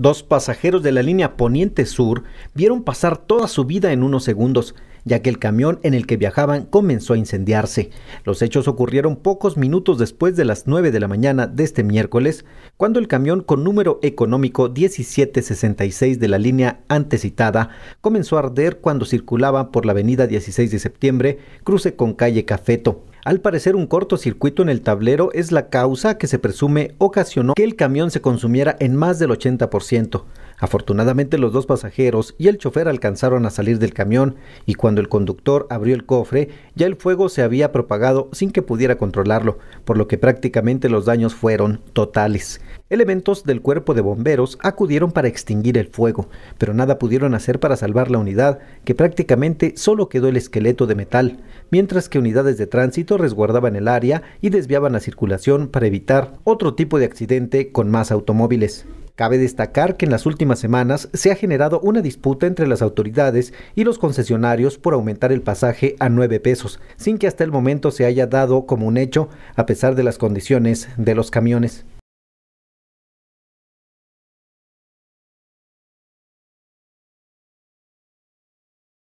Dos pasajeros de la línea Poniente Sur vieron pasar toda su vida en unos segundos, ya que el camión en el que viajaban comenzó a incendiarse. Los hechos ocurrieron pocos minutos después de las 9 de la mañana de este miércoles, cuando el camión con número económico 1766 de la línea antecitada comenzó a arder cuando circulaba por la avenida 16 de septiembre, cruce con calle Cafeto. Al parecer un cortocircuito en el tablero es la causa que se presume ocasionó que el camión se consumiera en más del 80%. Afortunadamente los dos pasajeros y el chofer alcanzaron a salir del camión y cuando el conductor abrió el cofre ya el fuego se había propagado sin que pudiera controlarlo, por lo que prácticamente los daños fueron totales. Elementos del cuerpo de bomberos acudieron para extinguir el fuego, pero nada pudieron hacer para salvar la unidad, que prácticamente solo quedó el esqueleto de metal, mientras que unidades de tránsito resguardaban el área y desviaban la circulación para evitar otro tipo de accidente con más automóviles. Cabe destacar que en las últimas semanas se ha generado una disputa entre las autoridades y los concesionarios por aumentar el pasaje a 9 pesos, sin que hasta el momento se haya dado como un hecho, a pesar de las condiciones de los camiones.